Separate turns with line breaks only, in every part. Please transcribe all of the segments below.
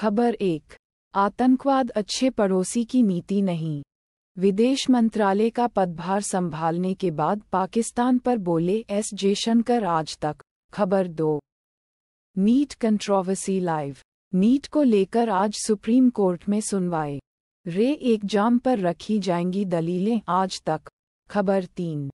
खबर एक आतंकवाद अच्छे पड़ोसी की नीति नहीं विदेश मंत्रालय का पदभार संभालने के बाद पाकिस्तान पर बोले एस जयशंकर आज तक खबर दो नीट कंट्रोवर्सी लाइव नीट को लेकर आज सुप्रीम कोर्ट में सुनवाई रे एग्जाम पर रखी जाएंगी दलीलें आज तक खबर तीन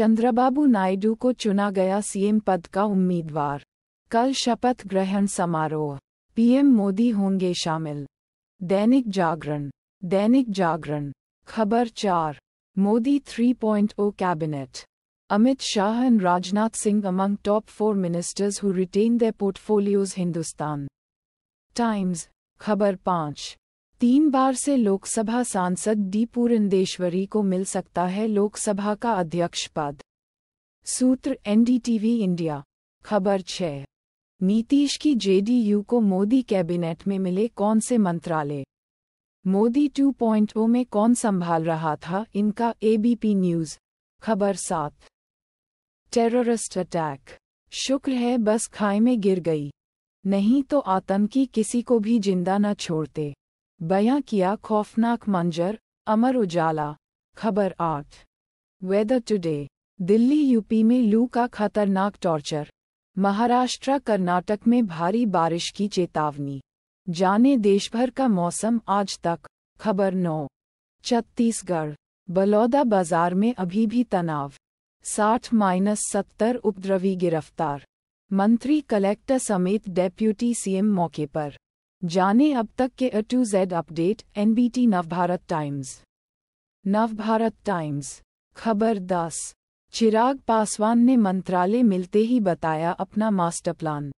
चंद्रबाबू नायडू को चुना गया सीएम पद का उम्मीदवार कल शपथ ग्रहण समारोह पीएम मोदी होंगे शामिल दैनिक जागरण दैनिक जागरण खबर चार Modi 3.0 cabinet Amit Shah and Rajnath Singh among top four ministers who retain the portfolios Hindustan times खबर पाँच तीन बार से लोकसभा सांसद डी पूरंदेश्वरी को मिल सकता है लोकसभा का अध्यक्ष पद सूत्र एनडीटीवी इंडिया खबर छः नीतीश की जेडीयू को मोदी कैबिनेट में मिले कौन से मंत्रालय मोदी 2.0 में कौन संभाल रहा था इनका एबीपी न्यूज खबर सात टेररिस्ट अटैक शुक्र है बस खाई में गिर गई नहीं तो आतंकी किसी को भी जिंदा न छोड़ते बया किया खौफनाक मंजर अमर उजाला खबर आठ वेदर टुडे दिल्ली यूपी में लू का खतरनाक टॉर्चर महाराष्ट्र कर्नाटक में भारी बारिश की चेतावनी जाने देशभर का मौसम आज तक खबर नौ छत्तीसगढ़ बलौदा बाजार में अभी भी तनाव साठ माइनस सत्तर उपद्रवी गिरफ्तार मंत्री कलेक्टर समेत डेप्यूटी सीएम मौके पर जाने अब तक के A to Z update NBT Navbharat times Navbharat times खबर दस चिराग पासवान ने मंत्रालय मिलते ही बताया अपना मास्टर प्लान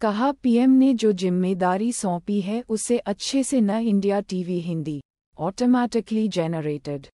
कहा पीएम ने जो जिम्मेदारी सौंपी है उसे अच्छे से न India TV Hindi automatically generated